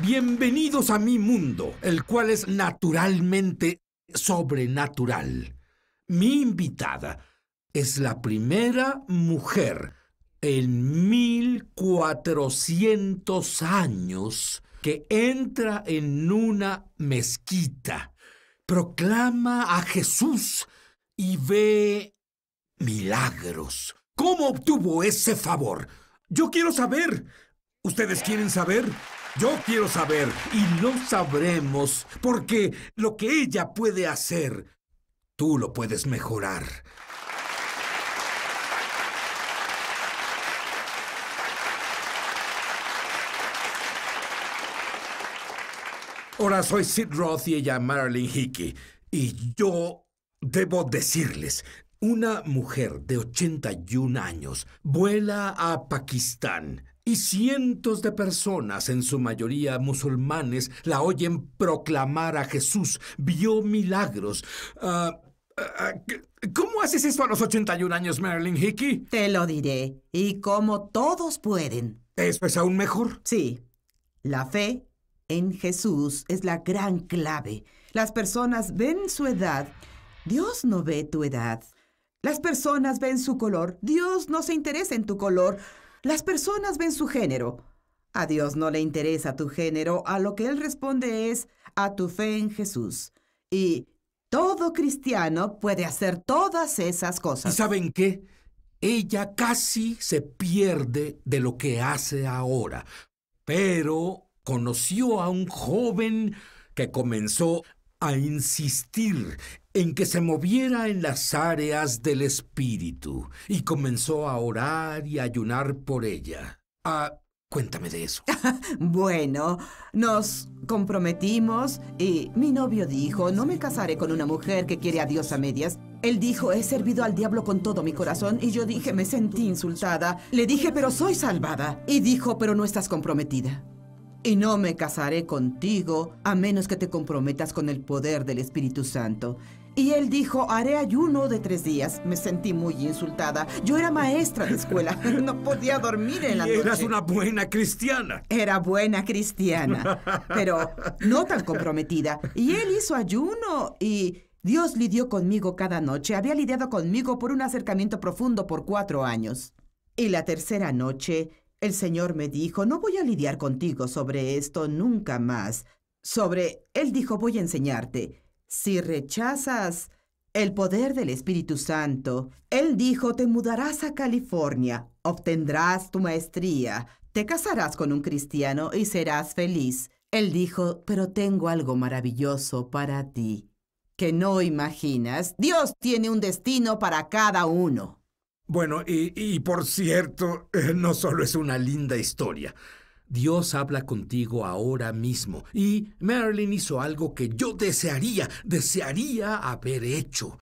Bienvenidos a mi mundo, el cual es naturalmente sobrenatural. Mi invitada es la primera mujer en 1400 años que entra en una mezquita, proclama a Jesús y ve milagros. ¿Cómo obtuvo ese favor? Yo quiero saber. ¿Ustedes quieren saber? Yo quiero saber y lo sabremos porque lo que ella puede hacer, tú lo puedes mejorar. Ahora soy Sid Roth y ella Marilyn Hickey. Y yo debo decirles, una mujer de 81 años vuela a Pakistán y cientos de personas, en su mayoría musulmanes, la oyen proclamar a Jesús. Vio milagros. Ah, ah, ah, ¿Cómo haces esto a los 81 años, Marilyn Hickey? Te lo diré. Y como todos pueden. ¿Eso es aún mejor? Sí. La fe en Jesús es la gran clave. Las personas ven su edad. Dios no ve tu edad. Las personas ven su color. Dios no se interesa en tu color. Las personas ven su género. A Dios no le interesa tu género. A lo que Él responde es a tu fe en Jesús. Y todo cristiano puede hacer todas esas cosas. ¿Y saben qué? Ella casi se pierde de lo que hace ahora, pero conoció a un joven que comenzó a insistir en que se moviera en las áreas del espíritu y comenzó a orar y a ayunar por ella. Ah, cuéntame de eso. bueno, nos comprometimos y mi novio dijo, no me casaré con una mujer que quiere a Dios a medias. Él dijo, he servido al diablo con todo mi corazón y yo dije, me sentí insultada. Le dije, pero soy salvada. Y dijo, pero no estás comprometida y no me casaré contigo a menos que te comprometas con el poder del Espíritu Santo. Y él dijo, haré ayuno de tres días. Me sentí muy insultada. Yo era maestra de escuela. No podía dormir en la noche. Eras una buena cristiana. Era buena cristiana, pero no tan comprometida. Y él hizo ayuno y Dios lidió conmigo cada noche. Había lidiado conmigo por un acercamiento profundo por cuatro años. Y la tercera noche, el señor me dijo, no voy a lidiar contigo sobre esto nunca más. Sobre, él dijo, voy a enseñarte. Si rechazas el poder del Espíritu Santo, él dijo, te mudarás a California, obtendrás tu maestría, te casarás con un cristiano y serás feliz. Él dijo, pero tengo algo maravilloso para ti, que no imaginas. Dios tiene un destino para cada uno. Bueno, y, por cierto, eh, no solo es una linda historia. Dios habla contigo ahora mismo. Y Marilyn hizo algo que yo desearía, desearía haber hecho.